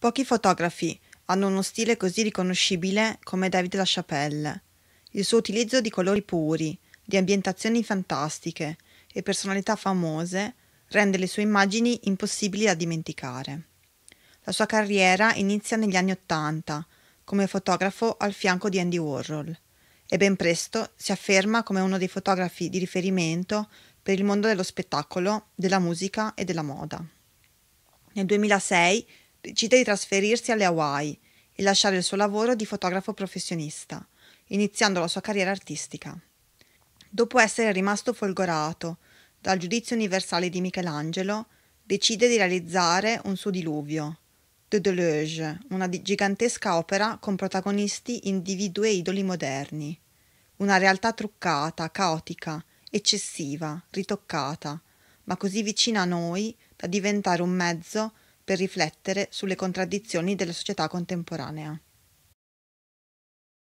Pochi fotografi hanno uno stile così riconoscibile come David LaChapelle. Il suo utilizzo di colori puri, di ambientazioni fantastiche e personalità famose rende le sue immagini impossibili da dimenticare. La sua carriera inizia negli anni Ottanta come fotografo al fianco di Andy Warhol e ben presto si afferma come uno dei fotografi di riferimento per il mondo dello spettacolo, della musica e della moda. Nel 2006 decide di trasferirsi alle Hawaii e lasciare il suo lavoro di fotografo professionista, iniziando la sua carriera artistica. Dopo essere rimasto folgorato dal giudizio universale di Michelangelo, decide di realizzare un suo diluvio, The Deluge, una gigantesca opera con protagonisti individui e idoli moderni. Una realtà truccata, caotica, eccessiva, ritoccata, ma così vicina a noi da diventare un mezzo per riflettere sulle contraddizioni della società contemporanea.